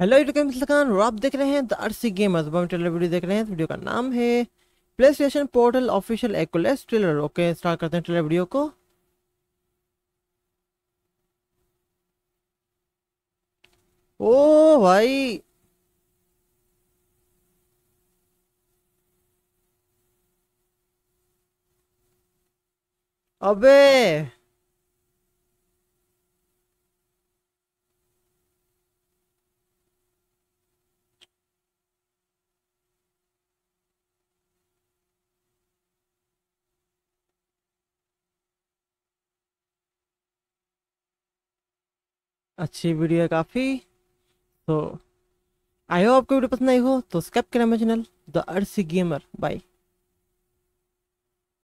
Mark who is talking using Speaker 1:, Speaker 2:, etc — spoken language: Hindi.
Speaker 1: हेलो खान आप देख रहे हैं the Arsi gamers trailer video देख रहे हैं वीडियो का नाम है PlayStation portal official X trailer okay start करते हैं ट्रेलर वीडियो को
Speaker 2: ओ भाई
Speaker 3: अबे
Speaker 1: अच्छी वीडियो है काफ़ी तो आई होप आपको वीडियो पसंद आई हो तो स्कैप करना मेरा channel the Arsi gamer by